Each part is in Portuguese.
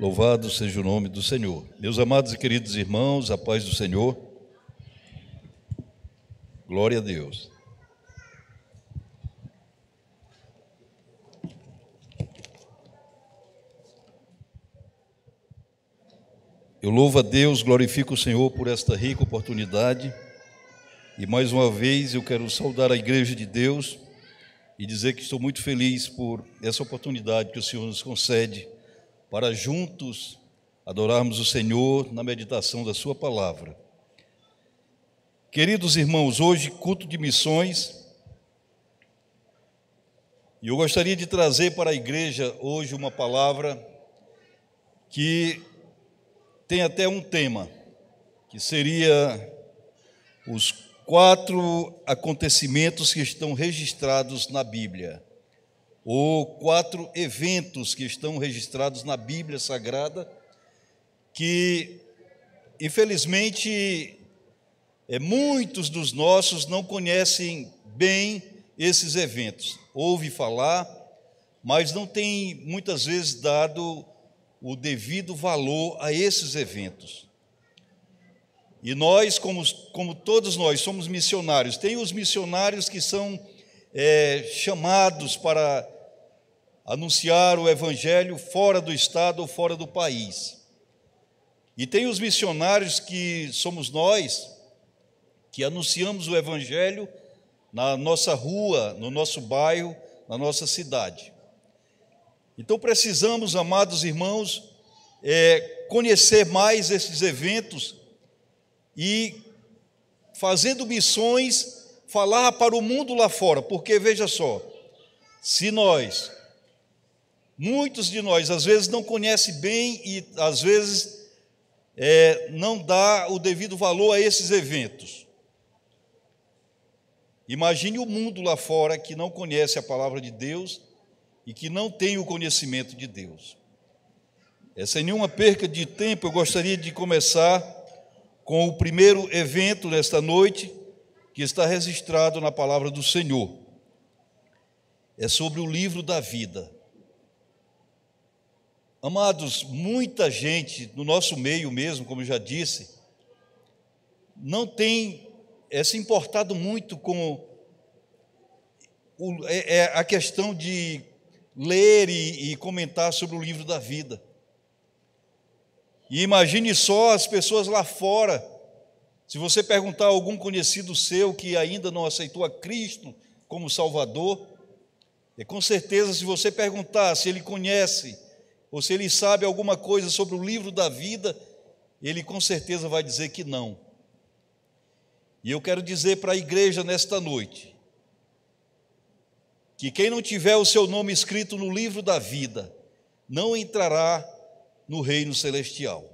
Louvado seja o nome do Senhor. Meus amados e queridos irmãos, a paz do Senhor. Glória a Deus. Eu louvo a Deus, glorifico o Senhor por esta rica oportunidade. E mais uma vez eu quero saudar a Igreja de Deus e dizer que estou muito feliz por essa oportunidade que o Senhor nos concede para juntos adorarmos o Senhor na meditação da Sua palavra. Queridos irmãos, hoje culto de missões. E eu gostaria de trazer para a igreja hoje uma palavra que tem até um tema, que seria os quatro acontecimentos que estão registrados na Bíblia ou quatro eventos que estão registrados na Bíblia Sagrada, que, infelizmente, é, muitos dos nossos não conhecem bem esses eventos. Ouve falar, mas não tem muitas vezes dado o devido valor a esses eventos. E nós, como, como todos nós, somos missionários. Tem os missionários que são é, chamados para anunciar o Evangelho fora do estado ou fora do país. E tem os missionários que somos nós, que anunciamos o Evangelho na nossa rua, no nosso bairro, na nossa cidade. Então precisamos, amados irmãos, é, conhecer mais esses eventos e fazendo missões falar para o mundo lá fora, porque veja só, se nós, muitos de nós, às vezes não conhece bem e às vezes é, não dá o devido valor a esses eventos. Imagine o mundo lá fora que não conhece a palavra de Deus e que não tem o conhecimento de Deus. É, sem nenhuma perca de tempo, eu gostaria de começar com o primeiro evento nesta noite, que está registrado na palavra do Senhor. É sobre o livro da vida. Amados, muita gente no nosso meio mesmo, como eu já disse, não tem é, se importado muito com o, é, é a questão de ler e, e comentar sobre o livro da vida. E imagine só as pessoas lá fora se você perguntar a algum conhecido seu que ainda não aceitou a Cristo como Salvador, é com certeza, se você perguntar se ele conhece ou se ele sabe alguma coisa sobre o livro da vida, ele com certeza vai dizer que não. E eu quero dizer para a igreja nesta noite que quem não tiver o seu nome escrito no livro da vida não entrará no reino celestial.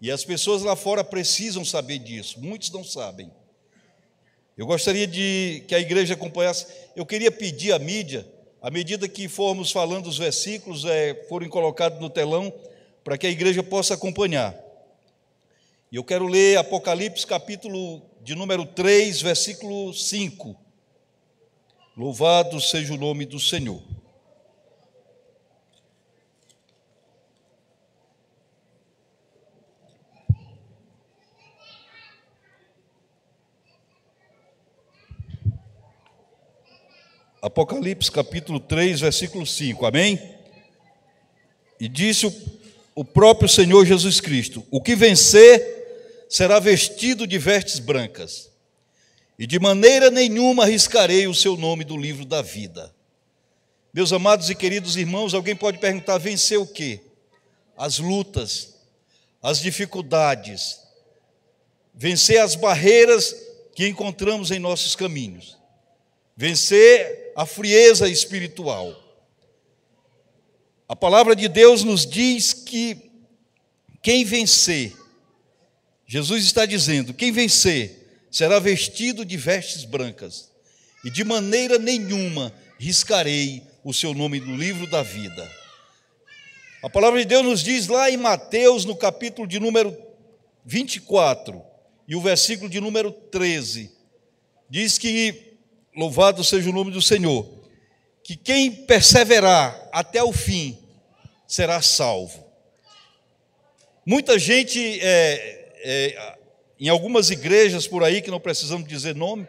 E as pessoas lá fora precisam saber disso, muitos não sabem. Eu gostaria de que a igreja acompanhasse. Eu queria pedir à mídia, à medida que formos falando os versículos, é, forem colocados no telão, para que a igreja possa acompanhar. E eu quero ler Apocalipse, capítulo de número 3, versículo 5. Louvado seja o nome do Senhor. Apocalipse capítulo 3, versículo 5, amém? E disse o, o próprio Senhor Jesus Cristo: O que vencer será vestido de vestes brancas, e de maneira nenhuma arriscarei o seu nome do livro da vida. Meus amados e queridos irmãos, alguém pode perguntar: vencer o quê? As lutas, as dificuldades, vencer as barreiras que encontramos em nossos caminhos, vencer a frieza espiritual. A palavra de Deus nos diz que quem vencer, Jesus está dizendo, quem vencer será vestido de vestes brancas, e de maneira nenhuma riscarei o seu nome no livro da vida. A palavra de Deus nos diz lá em Mateus, no capítulo de número 24, e o versículo de número 13, diz que Louvado seja o nome do Senhor. Que quem perseverar até o fim será salvo. Muita gente, é, é, em algumas igrejas por aí, que não precisamos dizer nome,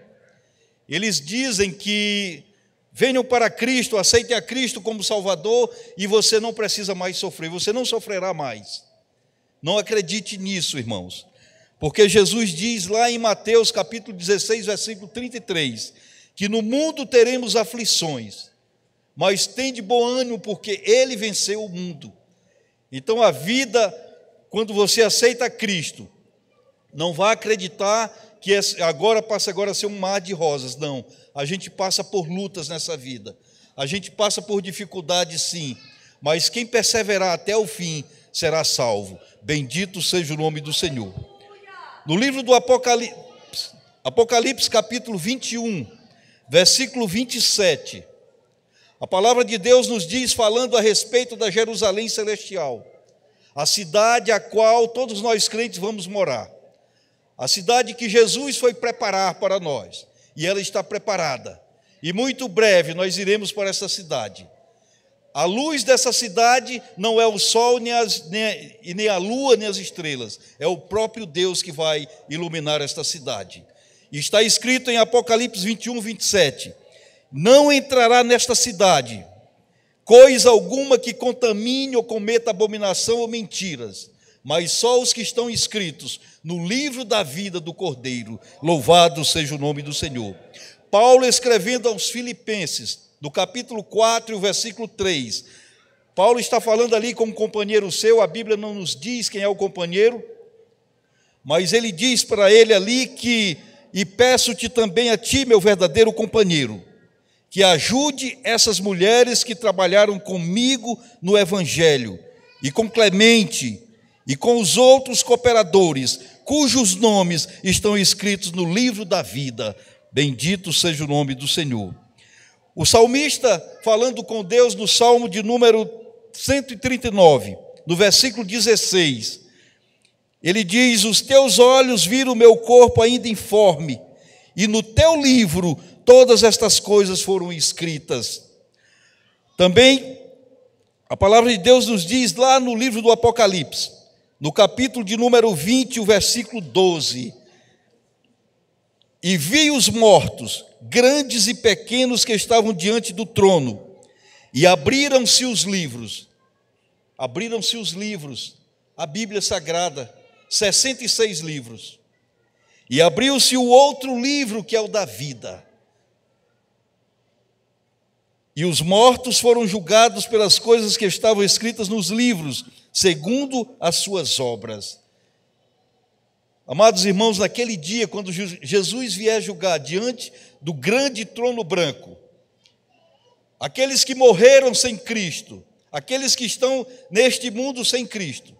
eles dizem que venham para Cristo, aceitem a Cristo como Salvador e você não precisa mais sofrer, você não sofrerá mais. Não acredite nisso, irmãos. Porque Jesus diz lá em Mateus capítulo 16, versículo 33: que no mundo teremos aflições, mas tem de bom ânimo, porque ele venceu o mundo. Então a vida, quando você aceita Cristo, não vá acreditar que agora passa agora a ser um mar de rosas, não. A gente passa por lutas nessa vida. A gente passa por dificuldades sim, mas quem perseverar até o fim será salvo. Bendito seja o nome do Senhor. No livro do Apocalipse, Apocalipse capítulo 21, versículo 27. A palavra de Deus nos diz, falando a respeito da Jerusalém celestial, a cidade a qual todos nós crentes vamos morar, a cidade que Jesus foi preparar para nós, e ela está preparada, e muito breve nós iremos para essa cidade. A luz dessa cidade não é o sol, nem, as, nem, nem a lua, nem as estrelas, é o próprio Deus que vai iluminar esta cidade. Está escrito em Apocalipse 21, 27. Não entrará nesta cidade coisa alguma que contamine ou cometa abominação ou mentiras, mas só os que estão escritos no livro da vida do Cordeiro. Louvado seja o nome do Senhor. Paulo escrevendo aos Filipenses, do capítulo 4, o versículo 3. Paulo está falando ali com um companheiro seu, a Bíblia não nos diz quem é o companheiro, mas ele diz para ele ali que e peço-te também a ti, meu verdadeiro companheiro, que ajude essas mulheres que trabalharam comigo no Evangelho, e com Clemente, e com os outros cooperadores, cujos nomes estão escritos no livro da vida. Bendito seja o nome do Senhor. O salmista, falando com Deus no salmo de número 139, no versículo 16, ele diz: Os teus olhos viram o meu corpo ainda informe, e no teu livro todas estas coisas foram escritas. Também a palavra de Deus nos diz lá no livro do Apocalipse, no capítulo de número 20, o versículo 12: E vi os mortos, grandes e pequenos, que estavam diante do trono, e abriram-se os livros. Abriram-se os livros, a Bíblia Sagrada, 66 livros. E abriu-se o outro livro, que é o da vida. E os mortos foram julgados pelas coisas que estavam escritas nos livros, segundo as suas obras. Amados irmãos, naquele dia, quando Jesus vier julgar diante do grande trono branco, aqueles que morreram sem Cristo, aqueles que estão neste mundo sem Cristo,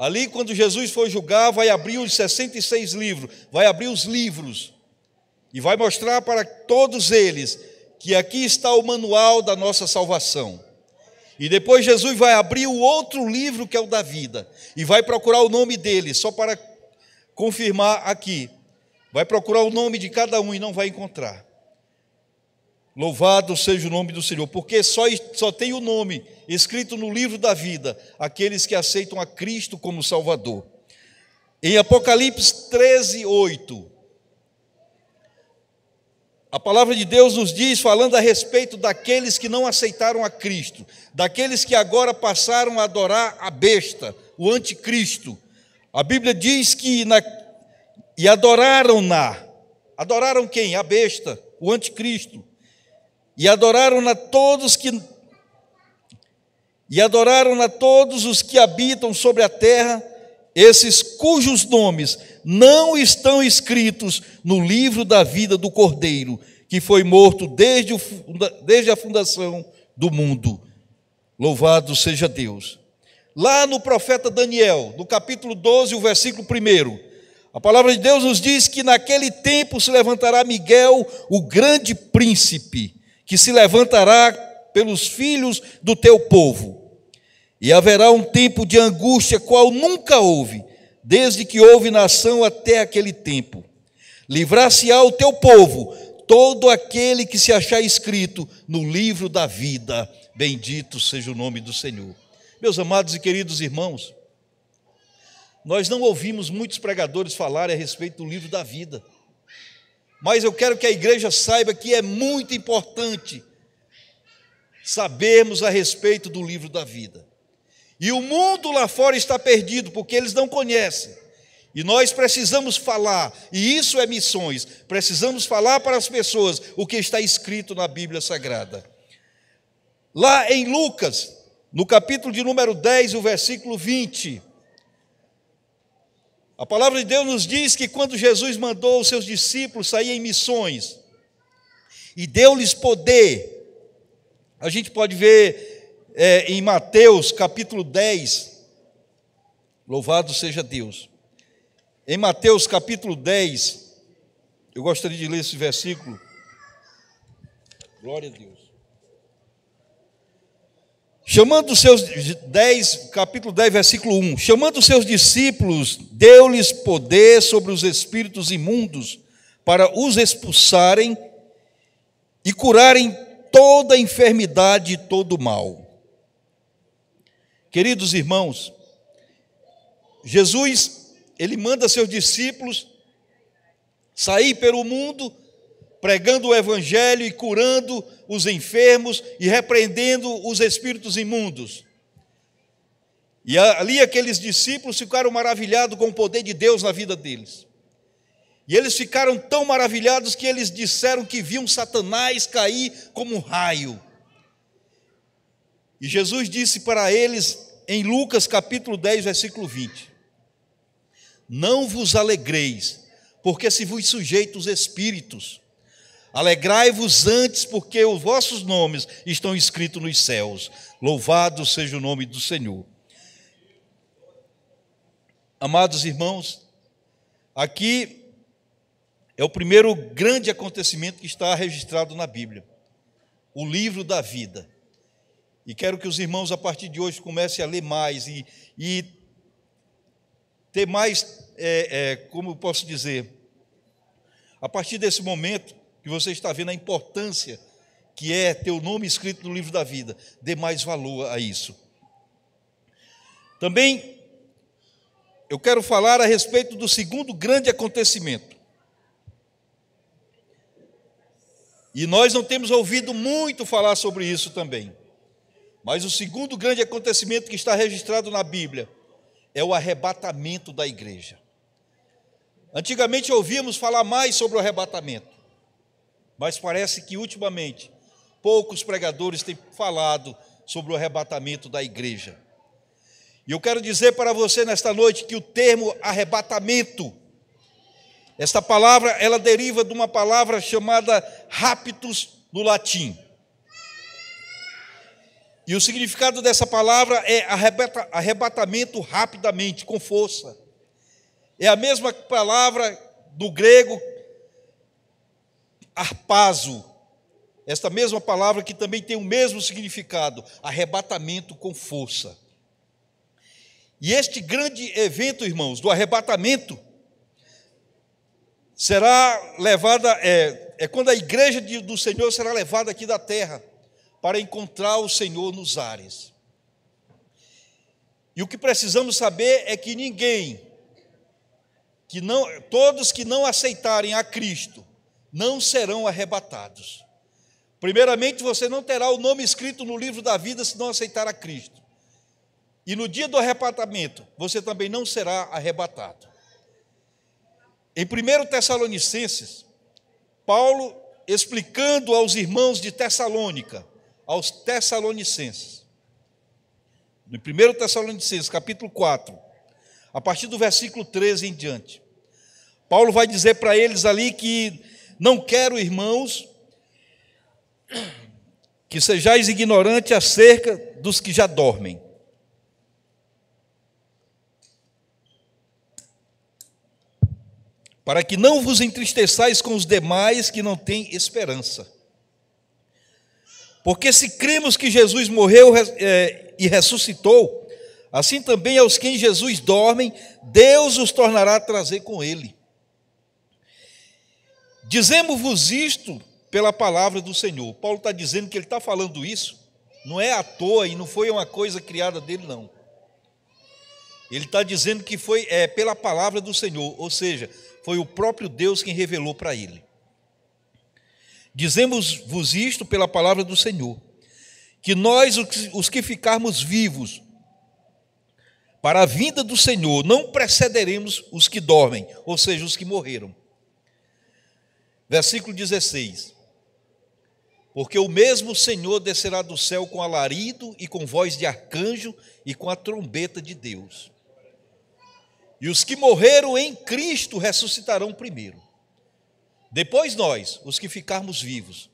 Ali, quando Jesus for julgar, vai abrir os 66 livros, vai abrir os livros e vai mostrar para todos eles que aqui está o manual da nossa salvação. E depois Jesus vai abrir o outro livro que é o da vida e vai procurar o nome dele, só para confirmar aqui. Vai procurar o nome de cada um e não vai encontrar. Louvado seja o nome do Senhor, porque só, só tem o nome escrito no livro da vida aqueles que aceitam a Cristo como Salvador. Em Apocalipse 13, 8, a palavra de Deus nos diz, falando a respeito daqueles que não aceitaram a Cristo, daqueles que agora passaram a adorar a besta, o anticristo. A Bíblia diz que na, e adoraram-na. Adoraram quem? A besta, o anticristo. E adoraram a todos que e adoraram a todos os que habitam sobre a terra, esses cujos nomes não estão escritos no livro da vida do Cordeiro, que foi morto desde, o, desde a fundação do mundo. Louvado seja Deus. Lá no profeta Daniel, no capítulo 12, o versículo 1. A palavra de Deus nos diz que naquele tempo se levantará Miguel, o grande príncipe, que se levantará pelos filhos do teu povo. E haverá um tempo de angústia qual nunca houve, desde que houve nação até aquele tempo. Livrar-se-á o teu povo, todo aquele que se achar escrito no livro da vida. Bendito seja o nome do Senhor. Meus amados e queridos irmãos, nós não ouvimos muitos pregadores falar a respeito do livro da vida. Mas eu quero que a igreja saiba que é muito importante sabermos a respeito do livro da vida. E o mundo lá fora está perdido porque eles não conhecem. E nós precisamos falar, e isso é missões, precisamos falar para as pessoas o que está escrito na Bíblia Sagrada. Lá em Lucas, no capítulo de número 10, o versículo 20, a palavra de Deus nos diz que quando Jesus mandou os seus discípulos sair em missões e deu-lhes poder, a gente pode ver é, em Mateus capítulo 10, louvado seja Deus. Em Mateus capítulo 10, eu gostaria de ler esse versículo. Glória a Deus. Chamando os seus 10, capítulo 10, versículo 1. Chamando os seus discípulos, deu-lhes poder sobre os espíritos imundos para os expulsarem e curarem toda enfermidade e todo mal. Queridos irmãos, Jesus, ele manda seus discípulos sair pelo mundo pregando o evangelho e curando os enfermos e repreendendo os espíritos imundos. E ali aqueles discípulos ficaram maravilhados com o poder de Deus na vida deles. E eles ficaram tão maravilhados que eles disseram que viam Satanás cair como um raio. E Jesus disse para eles em Lucas capítulo 10, versículo 20: Não vos alegreis, porque se vos sujeito os espíritos, Alegrai-vos antes, porque os vossos nomes estão escritos nos céus. Louvado seja o nome do Senhor. Amados irmãos, aqui é o primeiro grande acontecimento que está registrado na Bíblia o livro da vida. E quero que os irmãos, a partir de hoje, comecem a ler mais e, e ter mais, é, é, como eu posso dizer, a partir desse momento, que você está vendo a importância que é ter o nome escrito no livro da vida. Dê mais valor a isso. Também eu quero falar a respeito do segundo grande acontecimento. E nós não temos ouvido muito falar sobre isso também. Mas o segundo grande acontecimento que está registrado na Bíblia é o arrebatamento da igreja. Antigamente ouvíamos falar mais sobre o arrebatamento. Mas parece que ultimamente poucos pregadores têm falado sobre o arrebatamento da igreja. E eu quero dizer para você nesta noite que o termo arrebatamento, esta palavra, ela deriva de uma palavra chamada raptus no latim. E o significado dessa palavra é arrebata, arrebatamento rapidamente, com força. É a mesma palavra do grego arpazo, esta mesma palavra que também tem o mesmo significado, arrebatamento com força. E este grande evento, irmãos, do arrebatamento, será levada, é, é quando a igreja de, do Senhor será levada aqui da terra para encontrar o Senhor nos ares. E o que precisamos saber é que ninguém, que não, todos que não aceitarem a Cristo, não serão arrebatados. Primeiramente, você não terá o nome escrito no livro da vida se não aceitar a Cristo. E no dia do arrebatamento, você também não será arrebatado. Em 1 Tessalonicenses, Paulo explicando aos irmãos de Tessalônica, aos Tessalonicenses, no 1 Tessalonicenses, capítulo 4, a partir do versículo 13 em diante, Paulo vai dizer para eles ali que não quero, irmãos, que sejais ignorantes acerca dos que já dormem. Para que não vos entristeçais com os demais que não têm esperança. Porque se cremos que Jesus morreu é, e ressuscitou, assim também aos que em Jesus dormem, Deus os tornará a trazer com ele. Dizemos-vos isto pela palavra do Senhor. Paulo está dizendo que ele está falando isso, não é à toa e não foi uma coisa criada dele, não. Ele está dizendo que foi é, pela palavra do Senhor, ou seja, foi o próprio Deus quem revelou para ele. Dizemos-vos isto pela palavra do Senhor, que nós, os que ficarmos vivos, para a vinda do Senhor, não precederemos os que dormem, ou seja, os que morreram. Versículo 16: Porque o mesmo Senhor descerá do céu com alarido e com voz de arcanjo e com a trombeta de Deus. E os que morreram em Cristo ressuscitarão primeiro. Depois nós, os que ficarmos vivos,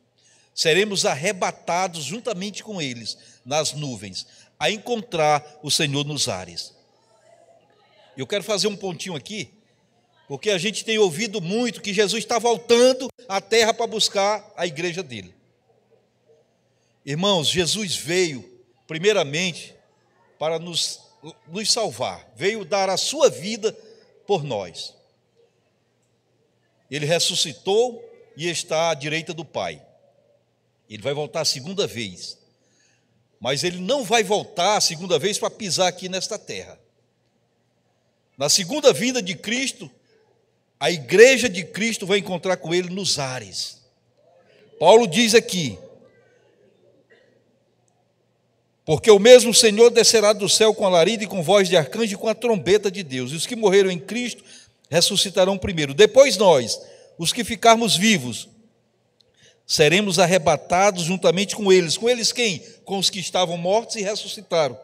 seremos arrebatados juntamente com eles nas nuvens, a encontrar o Senhor nos ares. Eu quero fazer um pontinho aqui porque a gente tem ouvido muito que Jesus está voltando à terra para buscar a igreja dele. Irmãos, Jesus veio, primeiramente, para nos, nos salvar, veio dar a sua vida por nós. Ele ressuscitou e está à direita do Pai. Ele vai voltar a segunda vez. Mas ele não vai voltar a segunda vez para pisar aqui nesta terra. Na segunda vinda de Cristo, a igreja de Cristo vai encontrar com ele nos ares. Paulo diz aqui: Porque o mesmo Senhor descerá do céu com alarido e com voz de arcanjo e com a trombeta de Deus, e os que morreram em Cristo ressuscitarão primeiro. Depois nós, os que ficarmos vivos, seremos arrebatados juntamente com eles. Com eles quem? Com os que estavam mortos e ressuscitaram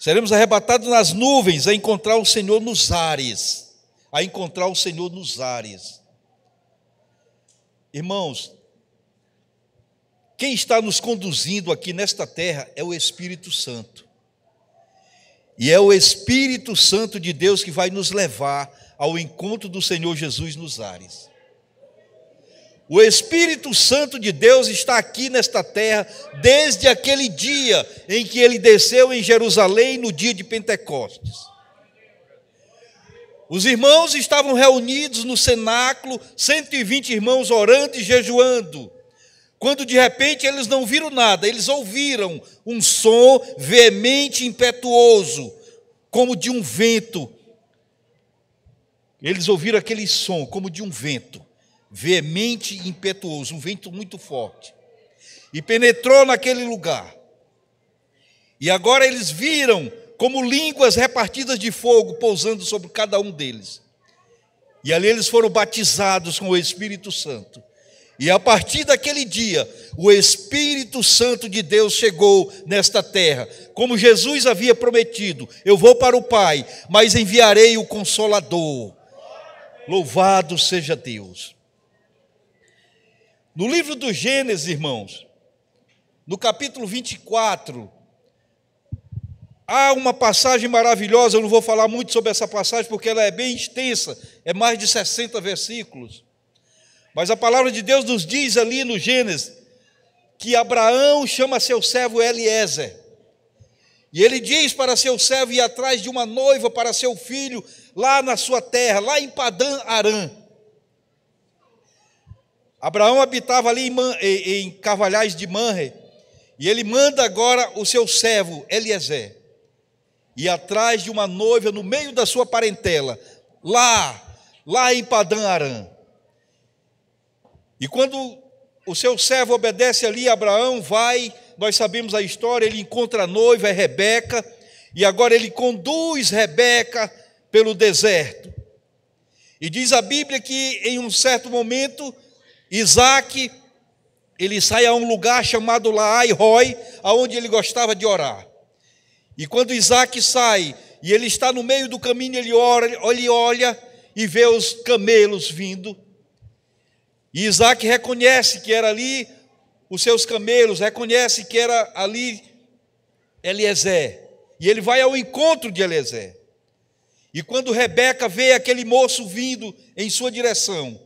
Seremos arrebatados nas nuvens a encontrar o Senhor nos ares. A encontrar o Senhor nos ares. Irmãos, quem está nos conduzindo aqui nesta terra é o Espírito Santo. E é o Espírito Santo de Deus que vai nos levar ao encontro do Senhor Jesus nos ares. O Espírito Santo de Deus está aqui nesta terra desde aquele dia em que ele desceu em Jerusalém no dia de Pentecostes. Os irmãos estavam reunidos no cenáculo, 120 irmãos orando e jejuando. Quando de repente eles não viram nada, eles ouviram um som veemente e impetuoso, como de um vento. Eles ouviram aquele som, como de um vento veemente e impetuoso, um vento muito forte, e penetrou naquele lugar. E agora eles viram como línguas repartidas de fogo pousando sobre cada um deles. E ali eles foram batizados com o Espírito Santo. E a partir daquele dia, o Espírito Santo de Deus chegou nesta terra. Como Jesus havia prometido: Eu vou para o Pai, mas enviarei o Consolador. Louvado seja Deus. No livro do Gênesis, irmãos, no capítulo 24, há uma passagem maravilhosa, eu não vou falar muito sobre essa passagem porque ela é bem extensa, é mais de 60 versículos. Mas a palavra de Deus nos diz ali no Gênesis que Abraão chama seu servo Eliezer. E ele diz para seu servo ir atrás de uma noiva para seu filho lá na sua terra, lá em Padã Arã. Abraão habitava ali em, em, em Cavalhais de Manre, e ele manda agora o seu servo, Eliezer, e atrás de uma noiva no meio da sua parentela, lá, lá em Padã Arã. E quando o seu servo obedece ali, Abraão vai, nós sabemos a história, ele encontra a noiva, é Rebeca, e agora ele conduz Rebeca pelo deserto. E diz a Bíblia que em um certo momento Isaac, ele sai a um lugar chamado Laai Roy, aonde ele gostava de orar. E quando Isaac sai, e ele está no meio do caminho, ele ora, ele olha e vê os camelos vindo. E Isaac reconhece que era ali os seus camelos, reconhece que era ali Eliezer. E ele vai ao encontro de Eliezer. E quando Rebeca vê aquele moço vindo em sua direção,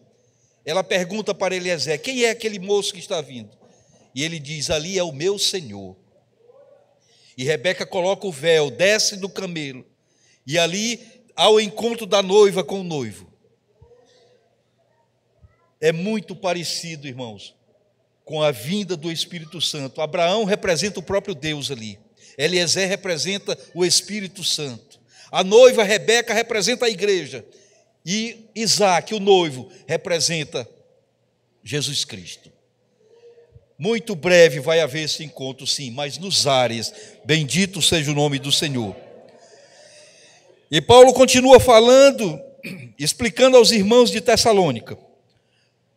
ela pergunta para Eliezer: Quem é aquele moço que está vindo? E ele diz: Ali é o meu senhor. E Rebeca coloca o véu, desce do camelo, e ali ao encontro da noiva com o noivo. É muito parecido, irmãos, com a vinda do Espírito Santo. Abraão representa o próprio Deus ali. Eliezer representa o Espírito Santo. A noiva Rebeca representa a igreja. E Isaac, o noivo, representa Jesus Cristo. Muito breve vai haver esse encontro, sim, mas nos ares. Bendito seja o nome do Senhor. E Paulo continua falando, explicando aos irmãos de Tessalônica.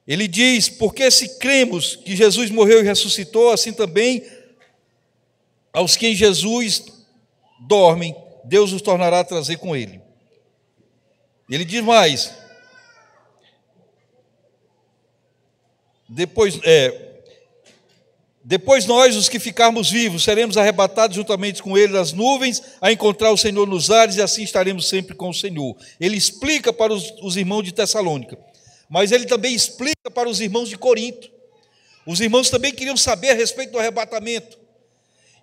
Ele diz: Porque se cremos que Jesus morreu e ressuscitou, assim também aos que em Jesus dormem, Deus os tornará a trazer com ele. Ele diz mais. Depois, é, depois nós, os que ficarmos vivos, seremos arrebatados juntamente com ele nas nuvens, a encontrar o Senhor nos ares, e assim estaremos sempre com o Senhor. Ele explica para os, os irmãos de Tessalônica, mas ele também explica para os irmãos de Corinto. Os irmãos também queriam saber a respeito do arrebatamento.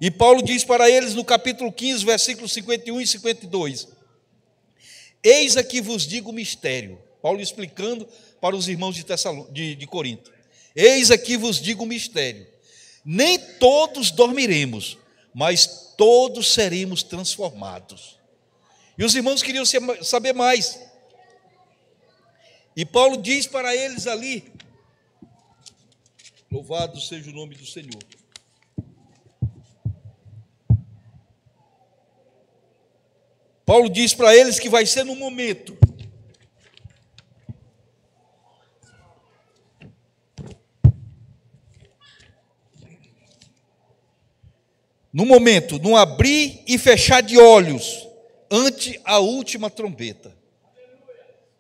E Paulo diz para eles no capítulo 15, versículos 51 e 52: Eis aqui vos digo o mistério. Paulo explicando para os irmãos de, Tessalo, de, de Corinto. Eis aqui vos digo o mistério. Nem todos dormiremos, mas todos seremos transformados. E os irmãos queriam saber mais. E Paulo diz para eles ali: Louvado seja o nome do Senhor. Paulo diz para eles que vai ser no momento. No momento, no abrir e fechar de olhos, ante a última trombeta.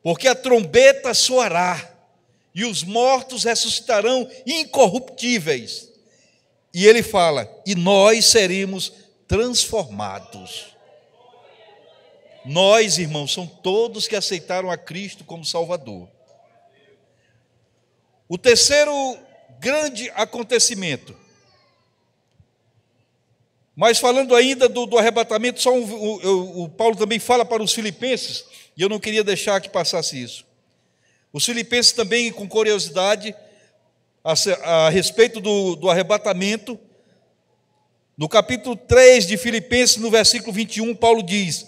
Porque a trombeta soará, e os mortos ressuscitarão incorruptíveis. E ele fala: e nós seremos transformados. Nós, irmãos, são todos que aceitaram a Cristo como Salvador. O terceiro grande acontecimento. Mas falando ainda do, do arrebatamento, só um, o, o Paulo também fala para os filipenses, e eu não queria deixar que passasse isso. Os filipenses também, com curiosidade, a, a respeito do, do arrebatamento, no capítulo 3 de Filipenses, no versículo 21, Paulo diz: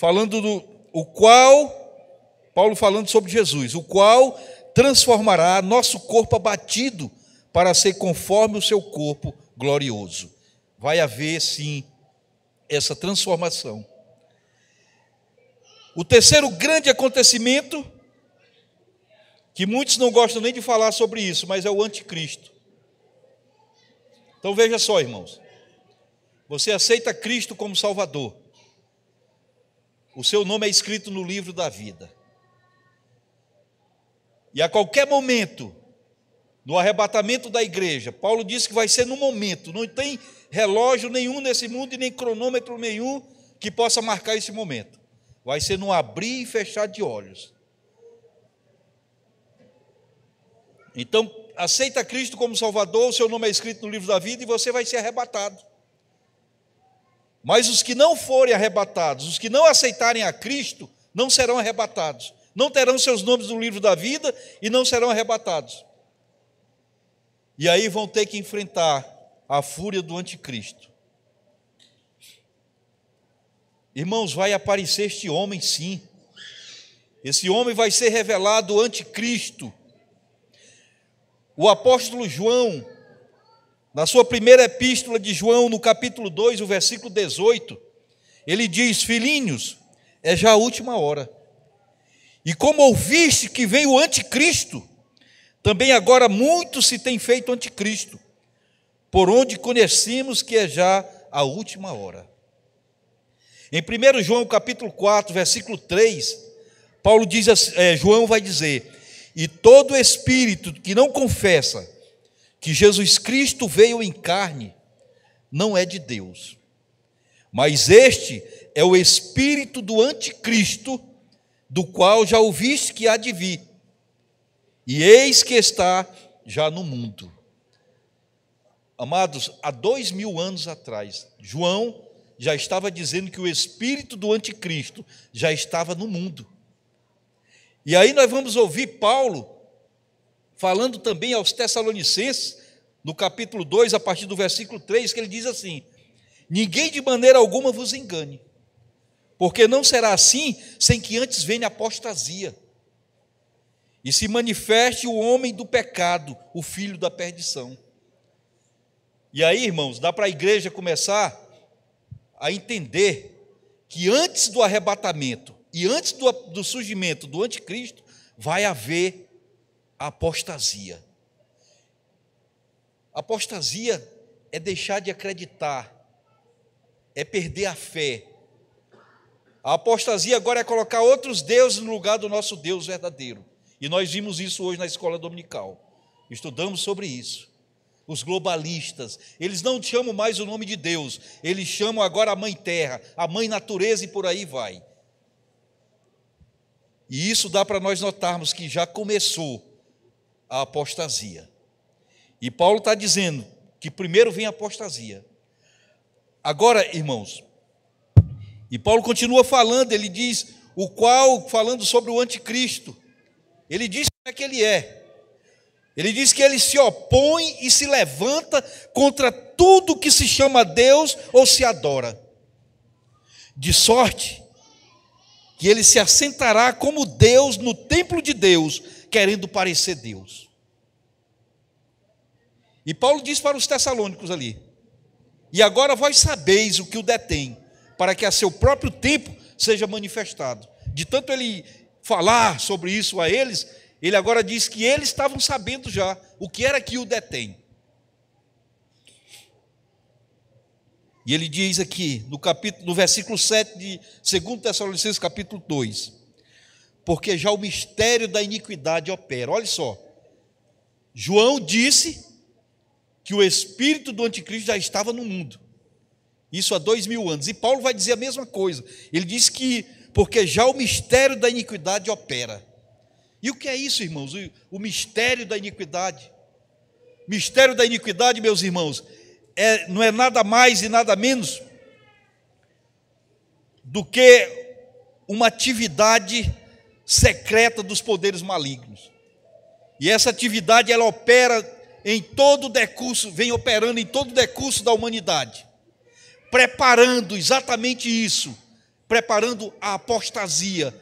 falando do o qual Paulo falando sobre Jesus, o qual transformará nosso corpo abatido para ser conforme o seu corpo glorioso. Vai haver sim essa transformação. O terceiro grande acontecimento que muitos não gostam nem de falar sobre isso, mas é o anticristo. Então veja só, irmãos. Você aceita Cristo como Salvador. O seu nome é escrito no livro da vida. E a qualquer momento, no arrebatamento da igreja, Paulo disse que vai ser no momento, não tem relógio nenhum nesse mundo e nem cronômetro nenhum que possa marcar esse momento. Vai ser no abrir e fechar de olhos. Então, aceita Cristo como Salvador, o seu nome é escrito no livro da vida e você vai ser arrebatado. Mas os que não forem arrebatados, os que não aceitarem a Cristo, não serão arrebatados. Não terão seus nomes no livro da vida e não serão arrebatados. E aí vão ter que enfrentar a fúria do anticristo. Irmãos, vai aparecer este homem sim. Esse homem vai ser revelado anticristo. O apóstolo João, na sua primeira epístola de João, no capítulo 2, o versículo 18, ele diz: Filhinhos, é já a última hora. E como ouviste que vem o anticristo, também agora muito se tem feito anticristo, por onde conhecemos que é já a última hora. Em 1 João capítulo 4, versículo 3, Paulo diz, é, João vai dizer, e todo espírito que não confessa que Jesus Cristo veio em carne não é de Deus, mas este é o espírito do anticristo, do qual já ouviste que há de vir, e eis que está já no mundo. Amados, há dois mil anos atrás, João já estava dizendo que o espírito do anticristo já estava no mundo. E aí nós vamos ouvir Paulo falando também aos Tessalonicenses, no capítulo 2, a partir do versículo 3, que ele diz assim: Ninguém de maneira alguma vos engane, porque não será assim sem que antes venha apostasia e se manifeste o homem do pecado, o filho da perdição. E aí, irmãos, dá para a igreja começar a entender que antes do arrebatamento e antes do, do surgimento do anticristo, vai haver a apostasia. Apostasia é deixar de acreditar, é perder a fé. A apostasia agora é colocar outros deuses no lugar do nosso Deus verdadeiro. E nós vimos isso hoje na escola dominical. Estudamos sobre isso. Os globalistas, eles não chamam mais o nome de Deus, eles chamam agora a Mãe Terra, a Mãe Natureza e por aí vai. E isso dá para nós notarmos que já começou a apostasia. E Paulo está dizendo que primeiro vem a apostasia. Agora, irmãos, e Paulo continua falando, ele diz o qual, falando sobre o anticristo, ele diz como é que ele é. Ele diz que ele se opõe e se levanta contra tudo que se chama Deus ou se adora. De sorte que ele se assentará como Deus no templo de Deus, querendo parecer Deus. E Paulo diz para os Tessalônicos ali: E agora vós sabeis o que o detém, para que a seu próprio tempo seja manifestado. De tanto ele falar sobre isso a eles, ele agora diz que eles estavam sabendo já o que era que o detém. E ele diz aqui no capítulo, no versículo 7 de 2 Tessalonicenses, capítulo 2: porque já o mistério da iniquidade opera. Olha só. João disse que o espírito do anticristo já estava no mundo. Isso há dois mil anos. E Paulo vai dizer a mesma coisa. Ele diz que, porque já o mistério da iniquidade opera. E o que é isso, irmãos? O, mistério da iniquidade. Mistério da iniquidade, meus irmãos, é, não é nada mais e nada menos do que uma atividade secreta dos poderes malignos. E essa atividade ela opera em todo o decurso, vem operando em todo o decurso da humanidade, preparando exatamente isso, preparando a apostasia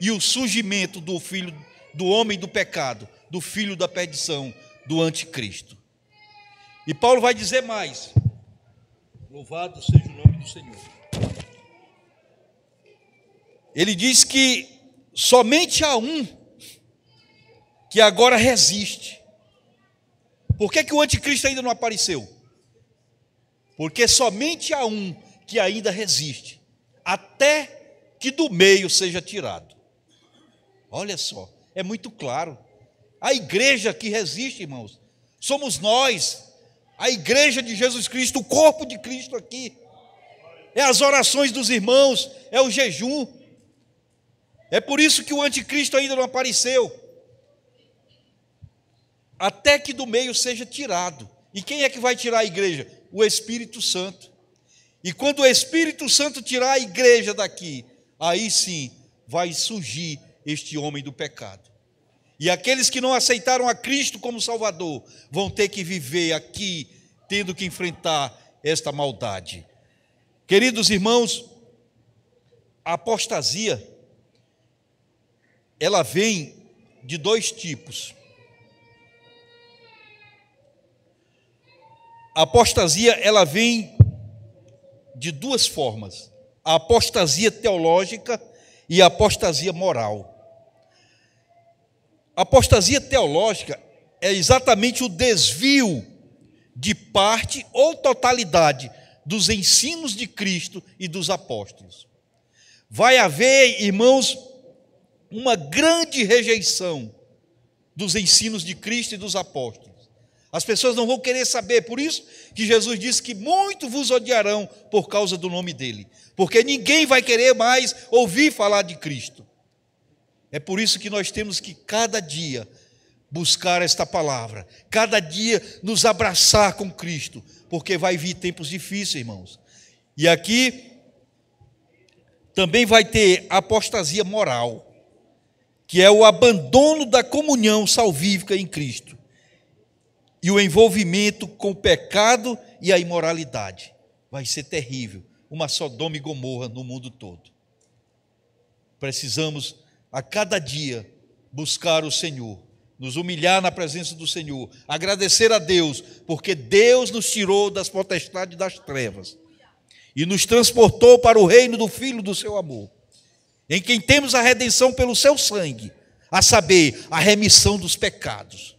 e o surgimento do filho do homem do pecado, do filho da perdição, do anticristo. E Paulo vai dizer mais: Louvado seja o nome do Senhor. Ele diz que Somente há um que agora resiste. Por que, que o anticristo ainda não apareceu? Porque somente há um que ainda resiste, até que do meio seja tirado. Olha só, é muito claro. A igreja que resiste, irmãos, somos nós, a igreja de Jesus Cristo, o corpo de Cristo aqui. É as orações dos irmãos, é o jejum, é por isso que o anticristo ainda não apareceu. Até que do meio seja tirado. E quem é que vai tirar a igreja? O Espírito Santo. E quando o Espírito Santo tirar a igreja daqui, aí sim vai surgir este homem do pecado. E aqueles que não aceitaram a Cristo como Salvador vão ter que viver aqui, tendo que enfrentar esta maldade. Queridos irmãos, a apostasia ela vem de dois tipos. A apostasia, ela vem de duas formas: a apostasia teológica e a apostasia moral. A apostasia teológica é exatamente o desvio de parte ou totalidade dos ensinos de Cristo e dos apóstolos. Vai haver, irmãos, uma grande rejeição dos ensinos de Cristo e dos apóstolos. As pessoas não vão querer saber, por isso que Jesus disse que muito vos odiarão por causa do nome dele, porque ninguém vai querer mais ouvir falar de Cristo. É por isso que nós temos que cada dia buscar esta palavra, cada dia nos abraçar com Cristo, porque vai vir tempos difíceis, irmãos. E aqui também vai ter apostasia moral que é o abandono da comunhão salvífica em Cristo e o envolvimento com o pecado e a imoralidade. Vai ser terrível, uma Sodoma e Gomorra no mundo todo. Precisamos a cada dia buscar o Senhor, nos humilhar na presença do Senhor, agradecer a Deus, porque Deus nos tirou das potestades das trevas e nos transportou para o reino do Filho do seu amor em quem temos a redenção pelo seu sangue, a saber, a remissão dos pecados.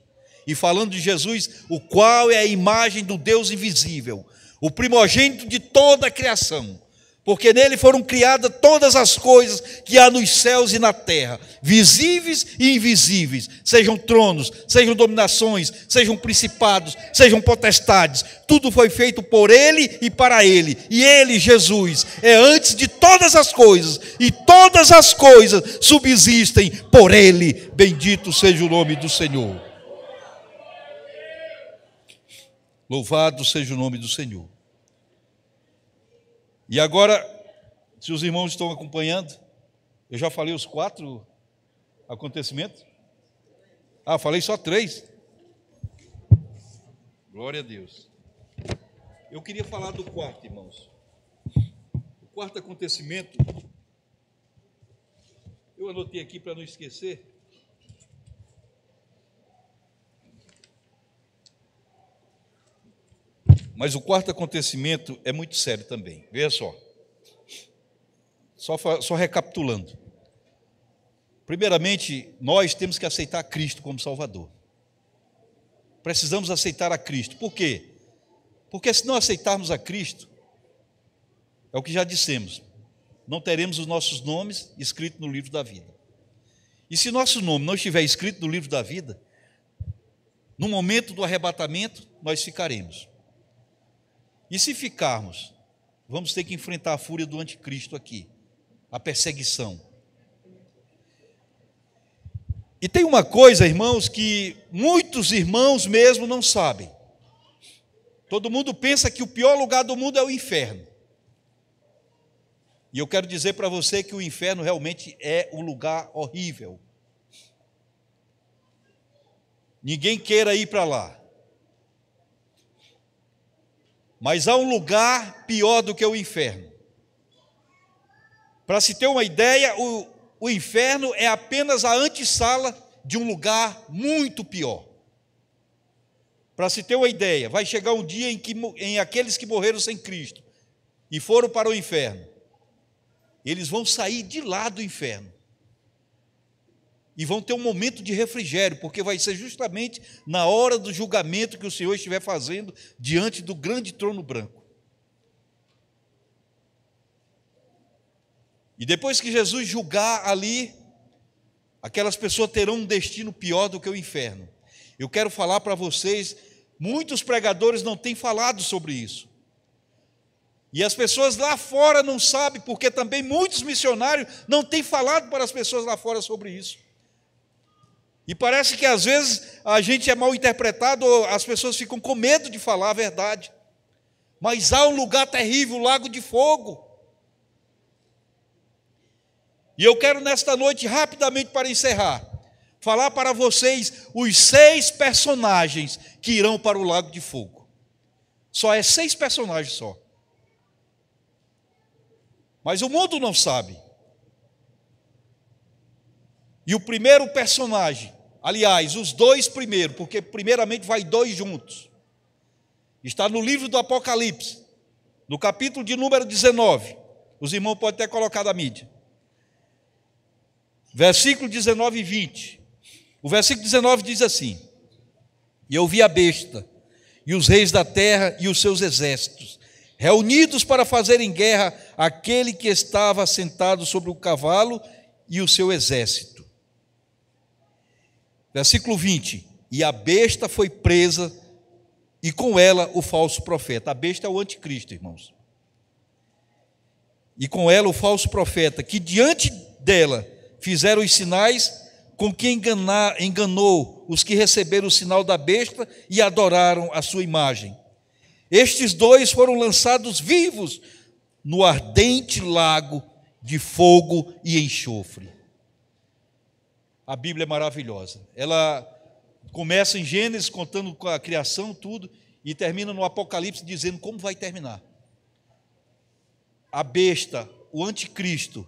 E falando de Jesus, o qual é a imagem do Deus invisível, o primogênito de toda a criação, porque nele foram criadas todas as coisas que há nos céus e na terra, visíveis e invisíveis, sejam tronos, sejam dominações, sejam principados, sejam potestades, tudo foi feito por ele e para ele, e ele, Jesus, é antes de todas as coisas, e todas as coisas subsistem por ele, bendito seja o nome do Senhor. Louvado seja o nome do Senhor. E agora, se os irmãos estão acompanhando, eu já falei os quatro acontecimentos. Ah, falei só três. Glória a Deus. Eu queria falar do quarto, irmãos. O quarto acontecimento, eu anotei aqui para não esquecer. Mas o quarto acontecimento é muito sério também. Veja só. Só, só recapitulando. Primeiramente, nós temos que aceitar Cristo como Salvador. Precisamos aceitar a Cristo. Por quê? Porque se não aceitarmos a Cristo, é o que já dissemos, não teremos os nossos nomes escritos no livro da vida. E se nosso nome não estiver escrito no livro da vida, no momento do arrebatamento, nós ficaremos. E se ficarmos, vamos ter que enfrentar a fúria do anticristo aqui, a perseguição. E tem uma coisa, irmãos, que muitos irmãos mesmo não sabem. Todo mundo pensa que o pior lugar do mundo é o inferno. E eu quero dizer para você que o inferno realmente é um lugar horrível. Ninguém queira ir para lá. Mas há um lugar pior do que o inferno. Para se ter uma ideia, o, o inferno é apenas a antessala de um lugar muito pior. Para se ter uma ideia, vai chegar um dia em que em aqueles que morreram sem Cristo e foram para o inferno, eles vão sair de lá do inferno e vão ter um momento de refrigério, porque vai ser justamente na hora do julgamento que o Senhor estiver fazendo diante do grande trono branco. E depois que Jesus julgar ali, aquelas pessoas terão um destino pior do que o inferno. Eu quero falar para vocês, muitos pregadores não têm falado sobre isso. E as pessoas lá fora não sabem, porque também muitos missionários não têm falado para as pessoas lá fora sobre isso. E parece que às vezes a gente é mal interpretado, ou as pessoas ficam com medo de falar a verdade. Mas há um lugar terrível, o lago de fogo. E eu quero nesta noite, rapidamente para encerrar, falar para vocês os seis personagens que irão para o lago de fogo. Só é seis personagens só. Mas o mundo não sabe. E o primeiro personagem, aliás, os dois primeiros, porque primeiramente vai dois juntos, está no livro do Apocalipse, no capítulo de número 19. Os irmãos podem ter colocado a mídia. Versículo 19 e 20. O versículo 19 diz assim: E eu vi a besta, e os reis da terra e os seus exércitos, reunidos para fazerem guerra aquele que estava sentado sobre o cavalo e o seu exército. Versículo 20: E a besta foi presa, e com ela o falso profeta. A besta é o anticristo, irmãos. E com ela o falso profeta, que diante dela fizeram os sinais com que enganar, enganou os que receberam o sinal da besta e adoraram a sua imagem. Estes dois foram lançados vivos no ardente lago de fogo e enxofre. A Bíblia é maravilhosa. Ela começa em Gênesis contando a criação, tudo, e termina no Apocalipse dizendo como vai terminar. A besta, o anticristo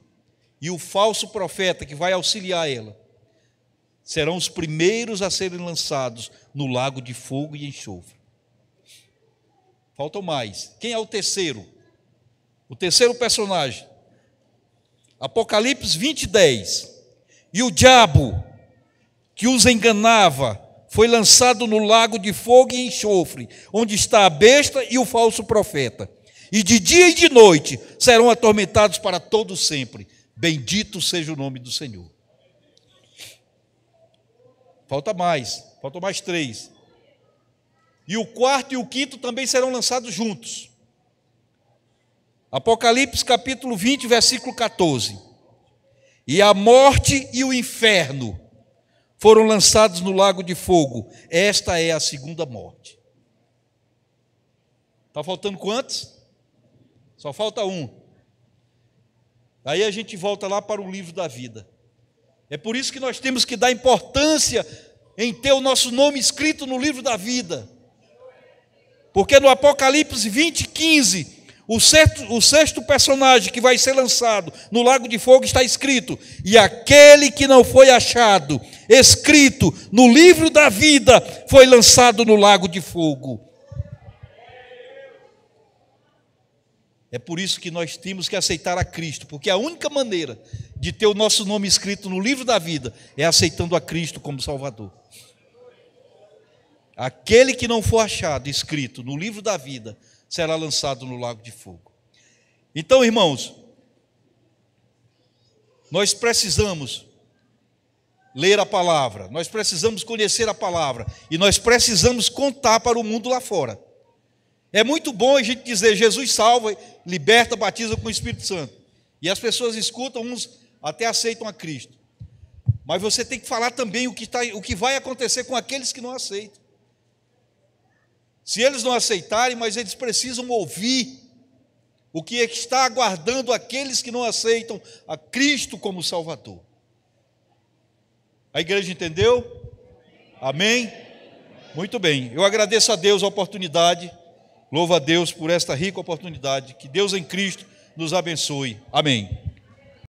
e o falso profeta que vai auxiliar ela serão os primeiros a serem lançados no lago de fogo e enxofre. Faltam mais. Quem é o terceiro? O terceiro personagem. Apocalipse 20, 10. E o diabo que os enganava foi lançado no lago de fogo e enxofre, onde está a besta e o falso profeta. E de dia e de noite serão atormentados para todo sempre. Bendito seja o nome do Senhor. Falta mais, falta mais três. E o quarto e o quinto também serão lançados juntos. Apocalipse capítulo 20, versículo 14. E a morte e o inferno foram lançados no lago de fogo. Esta é a segunda morte. Está faltando quantos? Só falta um. Aí a gente volta lá para o livro da vida. É por isso que nós temos que dar importância em ter o nosso nome escrito no livro da vida. Porque no Apocalipse 20, 15, o sexto, o sexto, personagem que vai ser lançado no Lago de Fogo está escrito: E aquele que não foi achado, escrito no livro da vida, foi lançado no Lago de Fogo. É por isso que nós temos que aceitar a Cristo, porque a única maneira de ter o nosso nome escrito no livro da vida é aceitando a Cristo como Salvador. Aquele que não for achado escrito no livro da vida será lançado no lago de fogo. Então, irmãos, nós precisamos ler a palavra, nós precisamos conhecer a palavra e nós precisamos contar para o mundo lá fora. É muito bom a gente dizer Jesus salva, liberta, batiza com o Espírito Santo. E as pessoas escutam, uns até aceitam a Cristo. Mas você tem que falar também o que, tá, o que vai acontecer com aqueles que não aceitam. Se eles não aceitarem, mas eles precisam ouvir o é que está aguardando aqueles que não aceitam a Cristo como Salvador. A igreja entendeu? Amém? Muito bem, eu agradeço a Deus a oportunidade, louvo a Deus por esta rica oportunidade, que Deus em Cristo nos abençoe. Amém.